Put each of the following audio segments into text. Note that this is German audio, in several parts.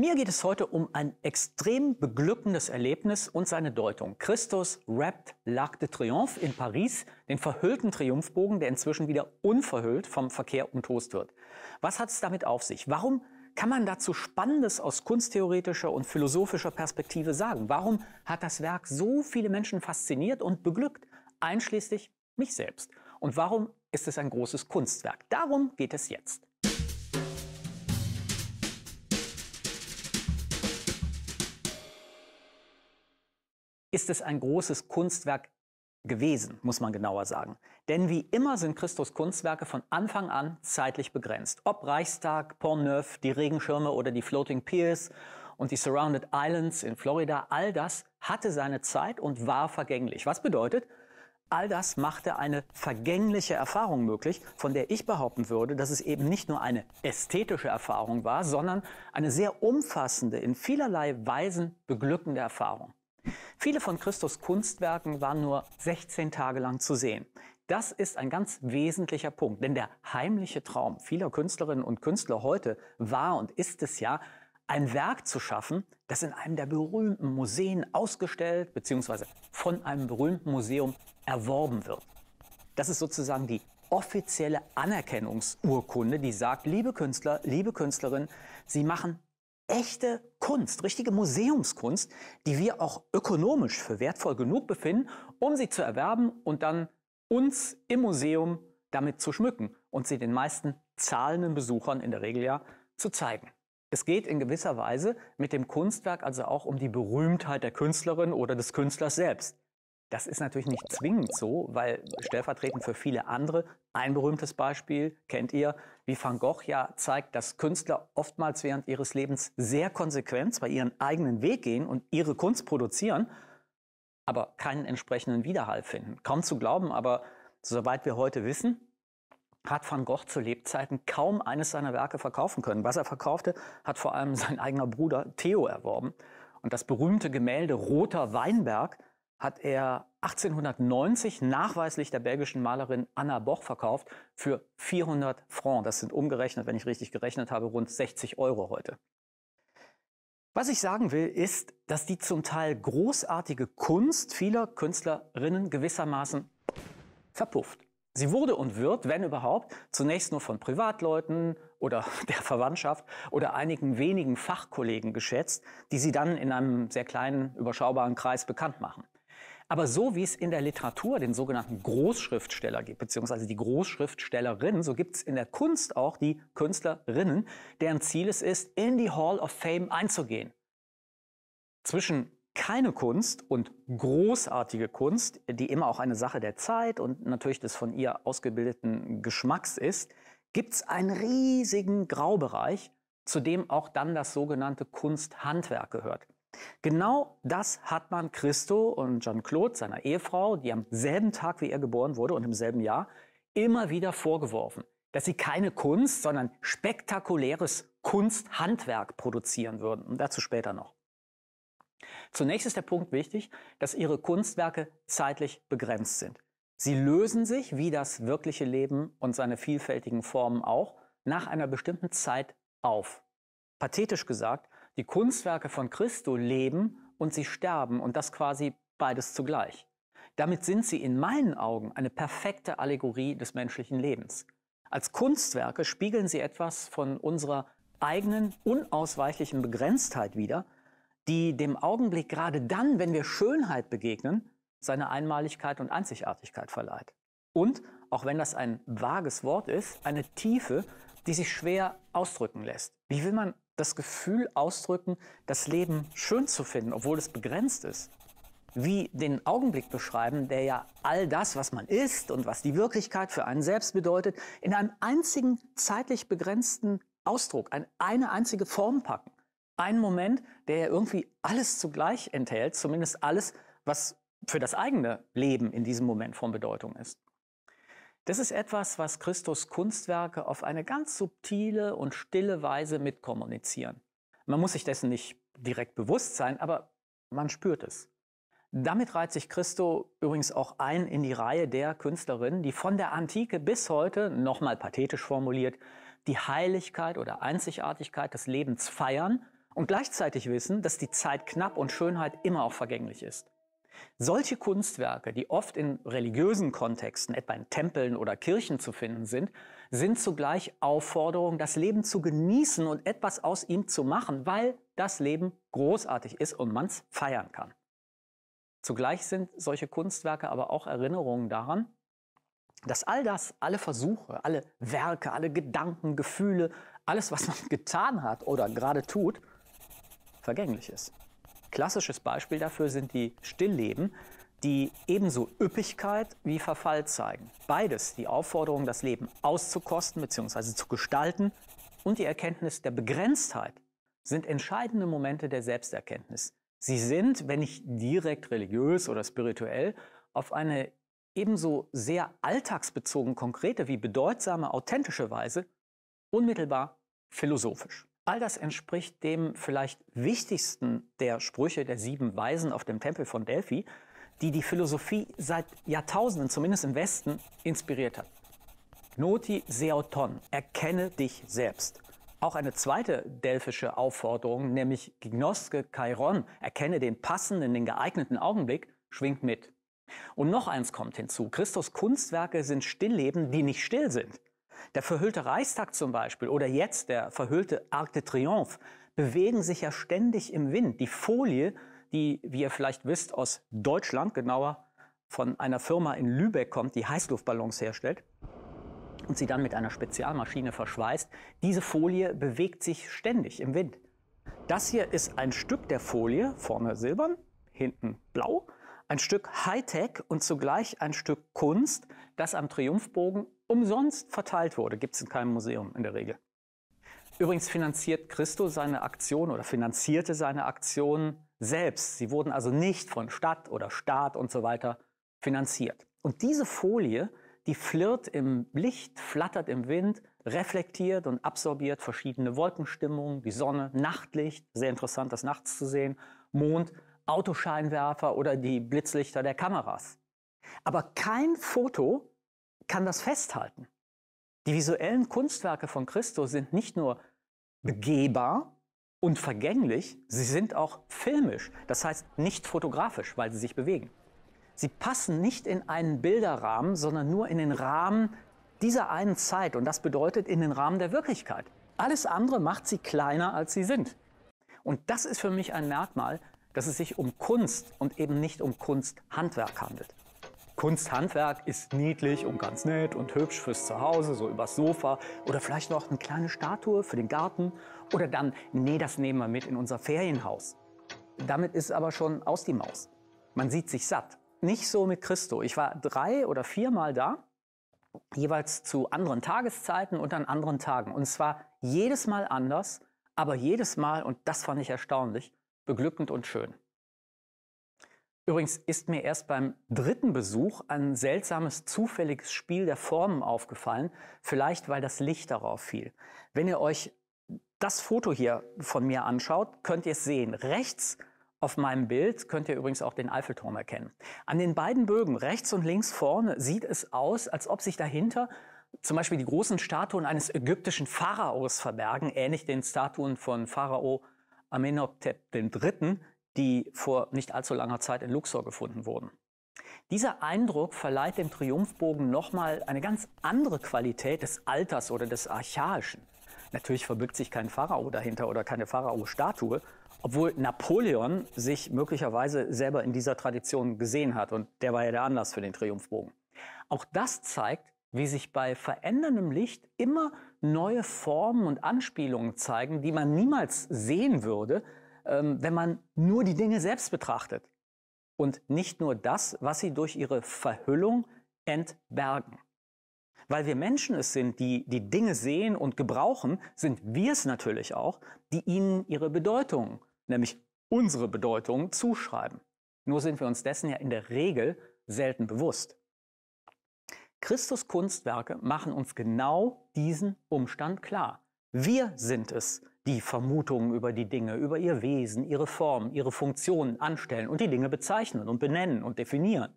Mir geht es heute um ein extrem beglückendes Erlebnis und seine Deutung. Christus rappt L'Arc de Triomphe in Paris, den verhüllten Triumphbogen, der inzwischen wieder unverhüllt vom Verkehr umtost wird. Was hat es damit auf sich? Warum kann man dazu Spannendes aus kunsttheoretischer und philosophischer Perspektive sagen? Warum hat das Werk so viele Menschen fasziniert und beglückt, einschließlich mich selbst? Und warum ist es ein großes Kunstwerk? Darum geht es jetzt. ist es ein großes Kunstwerk gewesen, muss man genauer sagen. Denn wie immer sind Christus Kunstwerke von Anfang an zeitlich begrenzt. Ob Reichstag, Pont-Neuf, die Regenschirme oder die Floating Piers und die Surrounded Islands in Florida, all das hatte seine Zeit und war vergänglich. Was bedeutet, all das machte eine vergängliche Erfahrung möglich, von der ich behaupten würde, dass es eben nicht nur eine ästhetische Erfahrung war, sondern eine sehr umfassende, in vielerlei Weisen beglückende Erfahrung. Viele von Christus Kunstwerken waren nur 16 Tage lang zu sehen. Das ist ein ganz wesentlicher Punkt, denn der heimliche Traum vieler Künstlerinnen und Künstler heute war und ist es ja, ein Werk zu schaffen, das in einem der berühmten Museen ausgestellt bzw. von einem berühmten Museum erworben wird. Das ist sozusagen die offizielle Anerkennungsurkunde, die sagt, liebe Künstler, liebe Künstlerin, Sie machen echte Kunst, richtige Museumskunst, die wir auch ökonomisch für wertvoll genug befinden, um sie zu erwerben und dann uns im Museum damit zu schmücken und sie den meisten zahlenden Besuchern in der Regel ja zu zeigen. Es geht in gewisser Weise mit dem Kunstwerk also auch um die Berühmtheit der Künstlerin oder des Künstlers selbst. Das ist natürlich nicht zwingend so, weil stellvertretend für viele andere, ein berühmtes Beispiel kennt ihr, wie Van Gogh ja zeigt, dass Künstler oftmals während ihres Lebens sehr konsequent bei ihren eigenen Weg gehen und ihre Kunst produzieren, aber keinen entsprechenden Widerhall finden. Kaum zu glauben, aber soweit wir heute wissen, hat Van Gogh zu Lebzeiten kaum eines seiner Werke verkaufen können. Was er verkaufte, hat vor allem sein eigener Bruder Theo erworben. Und das berühmte Gemälde Roter Weinberg hat er 1890 nachweislich der belgischen Malerin Anna Boch verkauft für 400 Francs. Das sind umgerechnet, wenn ich richtig gerechnet habe, rund 60 Euro heute. Was ich sagen will, ist, dass die zum Teil großartige Kunst vieler Künstlerinnen gewissermaßen verpufft. Sie wurde und wird, wenn überhaupt, zunächst nur von Privatleuten oder der Verwandtschaft oder einigen wenigen Fachkollegen geschätzt, die sie dann in einem sehr kleinen, überschaubaren Kreis bekannt machen. Aber so wie es in der Literatur den sogenannten Großschriftsteller gibt, beziehungsweise die Großschriftstellerinnen, so gibt es in der Kunst auch die Künstlerinnen, deren Ziel es ist, in die Hall of Fame einzugehen. Zwischen keine Kunst und großartige Kunst, die immer auch eine Sache der Zeit und natürlich des von ihr ausgebildeten Geschmacks ist, gibt es einen riesigen Graubereich, zu dem auch dann das sogenannte Kunsthandwerk gehört. Genau das hat man Christo und Jean-Claude, seiner Ehefrau, die am selben Tag wie er geboren wurde und im selben Jahr, immer wieder vorgeworfen, dass sie keine Kunst, sondern spektakuläres Kunsthandwerk produzieren würden. Und dazu später noch. Zunächst ist der Punkt wichtig, dass ihre Kunstwerke zeitlich begrenzt sind. Sie lösen sich, wie das wirkliche Leben und seine vielfältigen Formen auch, nach einer bestimmten Zeit auf. Pathetisch gesagt, die Kunstwerke von Christo leben und sie sterben und das quasi beides zugleich. Damit sind sie in meinen Augen eine perfekte Allegorie des menschlichen Lebens. Als Kunstwerke spiegeln sie etwas von unserer eigenen unausweichlichen Begrenztheit wider, die dem Augenblick gerade dann, wenn wir Schönheit begegnen, seine Einmaligkeit und Einzigartigkeit verleiht. Und, auch wenn das ein vages Wort ist, eine Tiefe, die sich schwer ausdrücken lässt. Wie will man das Gefühl ausdrücken, das Leben schön zu finden, obwohl es begrenzt ist. Wie den Augenblick beschreiben, der ja all das, was man ist und was die Wirklichkeit für einen selbst bedeutet, in einem einzigen zeitlich begrenzten Ausdruck, eine einzige Form packen. Ein Moment, der ja irgendwie alles zugleich enthält, zumindest alles, was für das eigene Leben in diesem Moment von Bedeutung ist. Das ist etwas, was Christus Kunstwerke auf eine ganz subtile und stille Weise mitkommunizieren. Man muss sich dessen nicht direkt bewusst sein, aber man spürt es. Damit reiht sich Christo übrigens auch ein in die Reihe der Künstlerinnen, die von der Antike bis heute, nochmal pathetisch formuliert, die Heiligkeit oder Einzigartigkeit des Lebens feiern und gleichzeitig wissen, dass die Zeit knapp und Schönheit immer auch vergänglich ist. Solche Kunstwerke, die oft in religiösen Kontexten, etwa in Tempeln oder Kirchen zu finden sind, sind zugleich Aufforderungen, das Leben zu genießen und etwas aus ihm zu machen, weil das Leben großartig ist und man es feiern kann. Zugleich sind solche Kunstwerke aber auch Erinnerungen daran, dass all das, alle Versuche, alle Werke, alle Gedanken, Gefühle, alles, was man getan hat oder gerade tut, vergänglich ist. Klassisches Beispiel dafür sind die Stillleben, die ebenso Üppigkeit wie Verfall zeigen. Beides, die Aufforderung, das Leben auszukosten bzw. zu gestalten und die Erkenntnis der Begrenztheit, sind entscheidende Momente der Selbsterkenntnis. Sie sind, wenn nicht direkt religiös oder spirituell, auf eine ebenso sehr alltagsbezogen konkrete wie bedeutsame authentische Weise unmittelbar philosophisch. All das entspricht dem vielleicht wichtigsten der Sprüche der sieben Weisen auf dem Tempel von Delphi, die die Philosophie seit Jahrtausenden, zumindest im Westen, inspiriert hat. Noti seauton, erkenne dich selbst. Auch eine zweite delphische Aufforderung, nämlich Gnoske Chiron, erkenne den passenden, den geeigneten Augenblick, schwingt mit. Und noch eins kommt hinzu. Christus Kunstwerke sind Stillleben, die nicht still sind. Der verhüllte Reichstag zum Beispiel oder jetzt der verhüllte Arc de Triomphe bewegen sich ja ständig im Wind. Die Folie, die, wie ihr vielleicht wisst, aus Deutschland, genauer von einer Firma in Lübeck kommt, die Heißluftballons herstellt und sie dann mit einer Spezialmaschine verschweißt, diese Folie bewegt sich ständig im Wind. Das hier ist ein Stück der Folie, vorne silbern, hinten blau, ein Stück Hightech und zugleich ein Stück Kunst, das am Triumphbogen umsonst verteilt wurde, gibt es in keinem Museum in der Regel. Übrigens finanziert Christo seine Aktion oder finanzierte seine Aktion selbst. Sie wurden also nicht von Stadt oder Staat und so weiter finanziert. Und diese Folie, die flirrt im Licht, flattert im Wind, reflektiert und absorbiert verschiedene Wolkenstimmungen, die Sonne, Nachtlicht, sehr interessant, das nachts zu sehen, Mond, Autoscheinwerfer oder die Blitzlichter der Kameras. Aber kein Foto kann das festhalten. Die visuellen Kunstwerke von Christus sind nicht nur begehbar und vergänglich, sie sind auch filmisch, das heißt nicht fotografisch, weil sie sich bewegen. Sie passen nicht in einen Bilderrahmen, sondern nur in den Rahmen dieser einen Zeit und das bedeutet in den Rahmen der Wirklichkeit. Alles andere macht sie kleiner, als sie sind. Und das ist für mich ein Merkmal, dass es sich um Kunst und eben nicht um Kunsthandwerk handelt. Kunsthandwerk ist niedlich und ganz nett und hübsch fürs Zuhause, so übers Sofa oder vielleicht noch eine kleine Statue für den Garten oder dann, nee, das nehmen wir mit in unser Ferienhaus. Damit ist aber schon aus die Maus. Man sieht sich satt. Nicht so mit Christo. Ich war drei oder viermal da, jeweils zu anderen Tageszeiten und an anderen Tagen. Und zwar jedes Mal anders, aber jedes Mal, und das fand ich erstaunlich, beglückend und schön. Übrigens ist mir erst beim dritten Besuch ein seltsames, zufälliges Spiel der Formen aufgefallen, vielleicht weil das Licht darauf fiel. Wenn ihr euch das Foto hier von mir anschaut, könnt ihr es sehen. Rechts auf meinem Bild könnt ihr übrigens auch den Eiffelturm erkennen. An den beiden Bögen, rechts und links vorne, sieht es aus, als ob sich dahinter zum Beispiel die großen Statuen eines ägyptischen Pharaos verbergen, ähnlich den Statuen von Pharao Amenhotep III., die vor nicht allzu langer Zeit in Luxor gefunden wurden. Dieser Eindruck verleiht dem Triumphbogen nochmal eine ganz andere Qualität des Alters oder des Archaischen. Natürlich verbirgt sich kein Pharao dahinter oder keine Pharao-Statue, obwohl Napoleon sich möglicherweise selber in dieser Tradition gesehen hat und der war ja der Anlass für den Triumphbogen. Auch das zeigt, wie sich bei veränderndem Licht immer neue Formen und Anspielungen zeigen, die man niemals sehen würde, ähm, wenn man nur die Dinge selbst betrachtet und nicht nur das, was sie durch ihre Verhüllung entbergen. Weil wir Menschen es sind, die die Dinge sehen und gebrauchen, sind wir es natürlich auch, die ihnen ihre Bedeutung, nämlich unsere Bedeutung, zuschreiben. Nur sind wir uns dessen ja in der Regel selten bewusst. Christus Kunstwerke machen uns genau diesen Umstand klar. Wir sind es, die Vermutungen über die Dinge, über ihr Wesen, ihre Form, ihre Funktionen anstellen und die Dinge bezeichnen und benennen und definieren.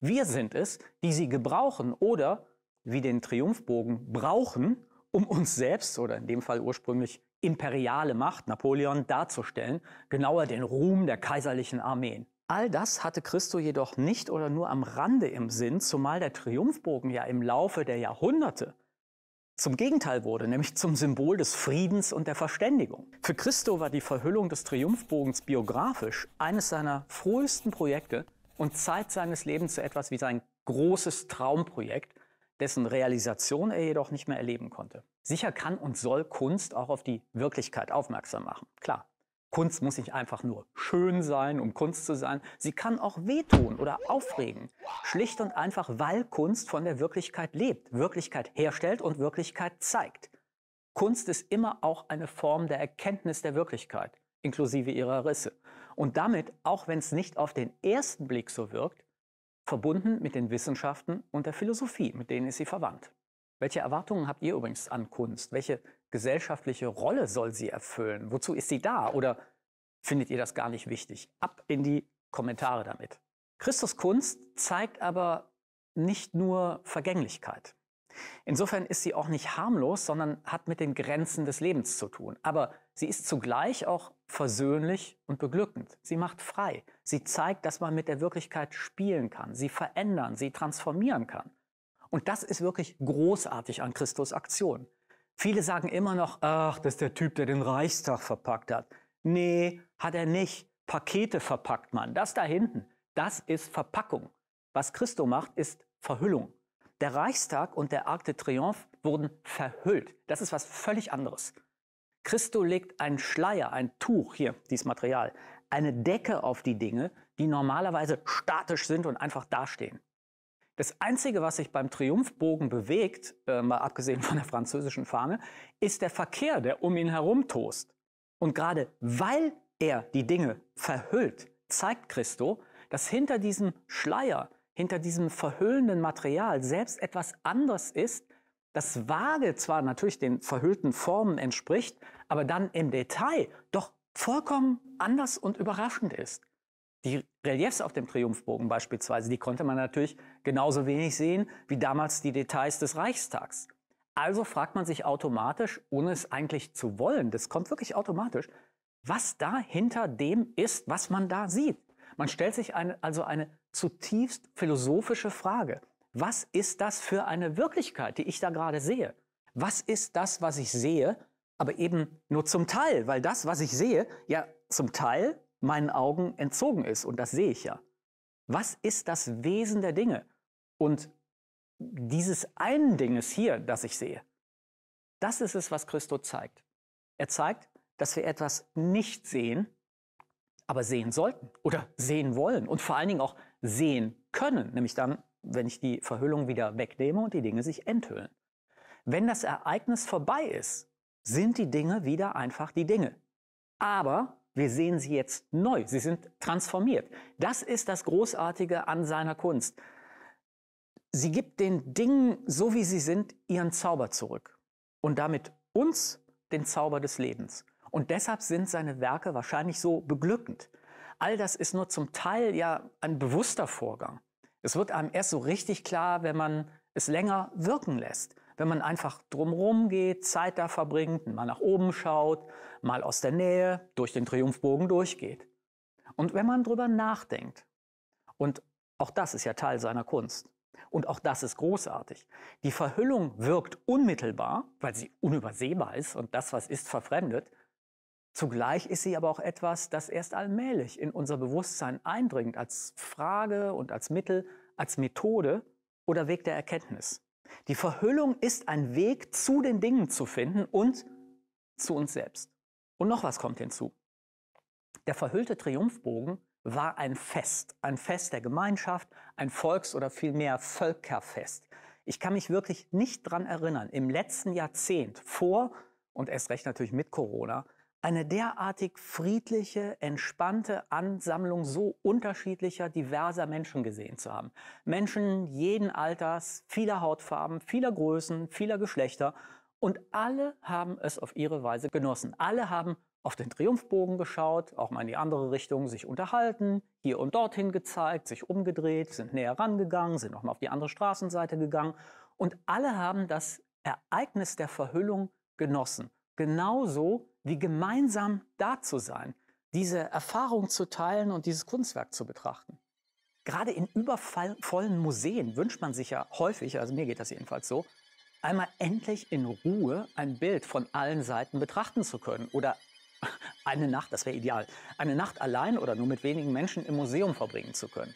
Wir sind es, die sie gebrauchen oder, wie den Triumphbogen, brauchen, um uns selbst oder in dem Fall ursprünglich imperiale Macht Napoleon darzustellen, genauer den Ruhm der kaiserlichen Armeen. All das hatte Christo jedoch nicht oder nur am Rande im Sinn, zumal der Triumphbogen ja im Laufe der Jahrhunderte zum Gegenteil wurde, nämlich zum Symbol des Friedens und der Verständigung. Für Christo war die Verhüllung des Triumphbogens biografisch eines seiner frühesten Projekte und Zeit seines Lebens so etwas wie sein großes Traumprojekt, dessen Realisation er jedoch nicht mehr erleben konnte. Sicher kann und soll Kunst auch auf die Wirklichkeit aufmerksam machen, klar. Kunst muss nicht einfach nur schön sein, um Kunst zu sein. Sie kann auch wehtun oder aufregen. Schlicht und einfach, weil Kunst von der Wirklichkeit lebt, Wirklichkeit herstellt und Wirklichkeit zeigt. Kunst ist immer auch eine Form der Erkenntnis der Wirklichkeit, inklusive ihrer Risse. Und damit, auch wenn es nicht auf den ersten Blick so wirkt, verbunden mit den Wissenschaften und der Philosophie, mit denen ist sie verwandt. Welche Erwartungen habt ihr übrigens an Kunst? Welche gesellschaftliche Rolle soll sie erfüllen? Wozu ist sie da? Oder findet ihr das gar nicht wichtig? Ab in die Kommentare damit. Christus Kunst zeigt aber nicht nur Vergänglichkeit. Insofern ist sie auch nicht harmlos, sondern hat mit den Grenzen des Lebens zu tun. Aber sie ist zugleich auch versöhnlich und beglückend. Sie macht frei. Sie zeigt, dass man mit der Wirklichkeit spielen kann, sie verändern, sie transformieren kann. Und das ist wirklich großartig an Christus Aktion. Viele sagen immer noch, ach, das ist der Typ, der den Reichstag verpackt hat. Nee, hat er nicht. Pakete verpackt man. Das da hinten, das ist Verpackung. Was Christo macht, ist Verhüllung. Der Reichstag und der Arc de Triomphe wurden verhüllt. Das ist was völlig anderes. Christo legt einen Schleier, ein Tuch, hier, dieses Material, eine Decke auf die Dinge, die normalerweise statisch sind und einfach dastehen. Das Einzige, was sich beim Triumphbogen bewegt, äh, mal abgesehen von der französischen Fahne, ist der Verkehr, der um ihn herum tost. Und gerade weil er die Dinge verhüllt, zeigt Christo, dass hinter diesem Schleier, hinter diesem verhüllenden Material selbst etwas anders ist, das vage zwar natürlich den verhüllten Formen entspricht, aber dann im Detail doch vollkommen anders und überraschend ist. Die Reliefs auf dem Triumphbogen beispielsweise, die konnte man natürlich genauso wenig sehen wie damals die Details des Reichstags. Also fragt man sich automatisch, ohne es eigentlich zu wollen, das kommt wirklich automatisch, was da hinter dem ist, was man da sieht. Man stellt sich eine, also eine zutiefst philosophische Frage. Was ist das für eine Wirklichkeit, die ich da gerade sehe? Was ist das, was ich sehe, aber eben nur zum Teil, weil das, was ich sehe, ja zum Teil meinen Augen entzogen ist. Und das sehe ich ja. Was ist das Wesen der Dinge? Und dieses einen Dinges hier, das ich sehe, das ist es, was Christus zeigt. Er zeigt, dass wir etwas nicht sehen, aber sehen sollten oder sehen wollen und vor allen Dingen auch sehen können, nämlich dann, wenn ich die Verhüllung wieder wegnehme und die Dinge sich enthüllen. Wenn das Ereignis vorbei ist, sind die Dinge wieder einfach die Dinge. Aber wir sehen sie jetzt neu. Sie sind transformiert. Das ist das Großartige an seiner Kunst. Sie gibt den Dingen, so wie sie sind, ihren Zauber zurück. Und damit uns den Zauber des Lebens. Und deshalb sind seine Werke wahrscheinlich so beglückend. All das ist nur zum Teil ja ein bewusster Vorgang. Es wird einem erst so richtig klar, wenn man es länger wirken lässt wenn man einfach drumherum geht, Zeit da verbringt, mal nach oben schaut, mal aus der Nähe durch den Triumphbogen durchgeht. Und wenn man drüber nachdenkt, und auch das ist ja Teil seiner Kunst, und auch das ist großartig. Die Verhüllung wirkt unmittelbar, weil sie unübersehbar ist und das, was ist, verfremdet. Zugleich ist sie aber auch etwas, das erst allmählich in unser Bewusstsein eindringt, als Frage und als Mittel, als Methode oder Weg der Erkenntnis. Die Verhüllung ist ein Weg zu den Dingen zu finden und zu uns selbst. Und noch was kommt hinzu. Der verhüllte Triumphbogen war ein Fest, ein Fest der Gemeinschaft, ein Volks- oder vielmehr Völkerfest. Ich kann mich wirklich nicht daran erinnern, im letzten Jahrzehnt vor und erst recht natürlich mit Corona, eine derartig friedliche, entspannte Ansammlung so unterschiedlicher, diverser Menschen gesehen zu haben. Menschen jeden Alters, vieler Hautfarben, vieler Größen, vieler Geschlechter. Und alle haben es auf ihre Weise genossen. Alle haben auf den Triumphbogen geschaut, auch mal in die andere Richtung sich unterhalten, hier und dorthin gezeigt, sich umgedreht, sind näher rangegangen, sind nochmal auf die andere Straßenseite gegangen. Und alle haben das Ereignis der Verhüllung genossen genauso wie gemeinsam da zu sein, diese Erfahrung zu teilen und dieses Kunstwerk zu betrachten. Gerade in übervollen Museen wünscht man sich ja häufig, also mir geht das jedenfalls so, einmal endlich in Ruhe ein Bild von allen Seiten betrachten zu können oder eine Nacht, das wäre ideal, eine Nacht allein oder nur mit wenigen Menschen im Museum verbringen zu können.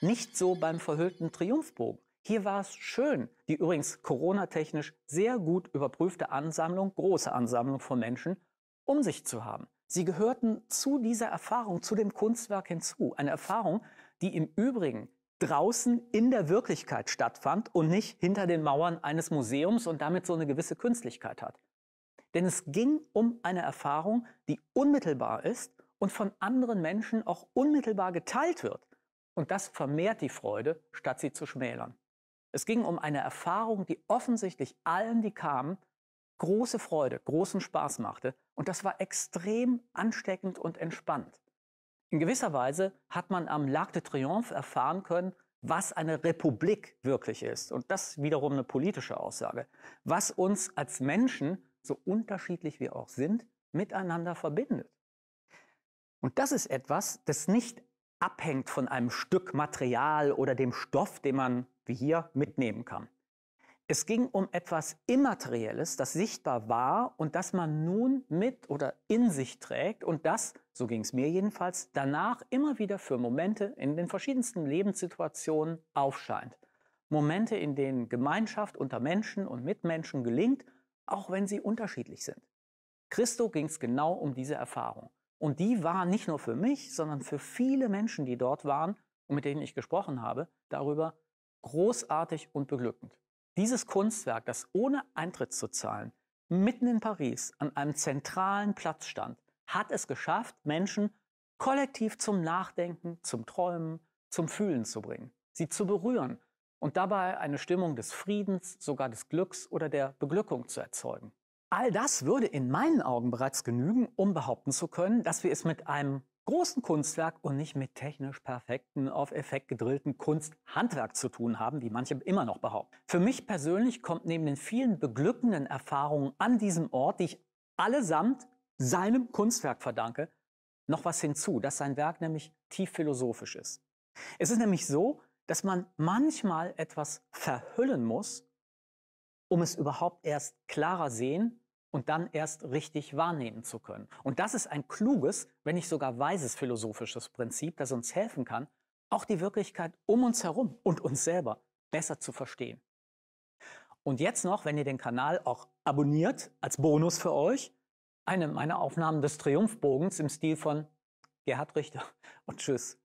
Nicht so beim verhüllten Triumphbogen. Hier war es schön, die übrigens coronatechnisch sehr gut überprüfte Ansammlung, große Ansammlung von Menschen, um sich zu haben. Sie gehörten zu dieser Erfahrung, zu dem Kunstwerk hinzu. Eine Erfahrung, die im Übrigen draußen in der Wirklichkeit stattfand und nicht hinter den Mauern eines Museums und damit so eine gewisse Künstlichkeit hat. Denn es ging um eine Erfahrung, die unmittelbar ist und von anderen Menschen auch unmittelbar geteilt wird. Und das vermehrt die Freude, statt sie zu schmälern. Es ging um eine Erfahrung, die offensichtlich allen, die kamen, große Freude, großen Spaß machte. Und das war extrem ansteckend und entspannt. In gewisser Weise hat man am Lac de Triomphe erfahren können, was eine Republik wirklich ist. Und das wiederum eine politische Aussage. Was uns als Menschen, so unterschiedlich wir auch sind, miteinander verbindet. Und das ist etwas, das nicht abhängt von einem Stück Material oder dem Stoff, den man wie hier mitnehmen kann. Es ging um etwas Immaterielles, das sichtbar war und das man nun mit oder in sich trägt und das, so ging es mir jedenfalls, danach immer wieder für Momente in den verschiedensten Lebenssituationen aufscheint. Momente, in denen Gemeinschaft unter Menschen und Mitmenschen gelingt, auch wenn sie unterschiedlich sind. Christo ging es genau um diese Erfahrung. Und die war nicht nur für mich, sondern für viele Menschen, die dort waren und mit denen ich gesprochen habe, darüber, großartig und beglückend. Dieses Kunstwerk, das ohne Eintritt zu zahlen mitten in Paris an einem zentralen Platz stand, hat es geschafft, Menschen kollektiv zum Nachdenken, zum Träumen, zum Fühlen zu bringen, sie zu berühren und dabei eine Stimmung des Friedens, sogar des Glücks oder der Beglückung zu erzeugen. All das würde in meinen Augen bereits genügen, um behaupten zu können, dass wir es mit einem großen Kunstwerk und nicht mit technisch perfekten, auf Effekt gedrillten Kunsthandwerk zu tun haben, wie manche immer noch behaupten. Für mich persönlich kommt neben den vielen beglückenden Erfahrungen an diesem Ort, die ich allesamt seinem Kunstwerk verdanke, noch was hinzu, dass sein Werk nämlich tief philosophisch ist. Es ist nämlich so, dass man manchmal etwas verhüllen muss, um es überhaupt erst klarer sehen und dann erst richtig wahrnehmen zu können. Und das ist ein kluges, wenn nicht sogar weises philosophisches Prinzip, das uns helfen kann, auch die Wirklichkeit um uns herum und uns selber besser zu verstehen. Und jetzt noch, wenn ihr den Kanal auch abonniert, als Bonus für euch, eine meiner Aufnahmen des Triumphbogens im Stil von Gerhard Richter. Und tschüss.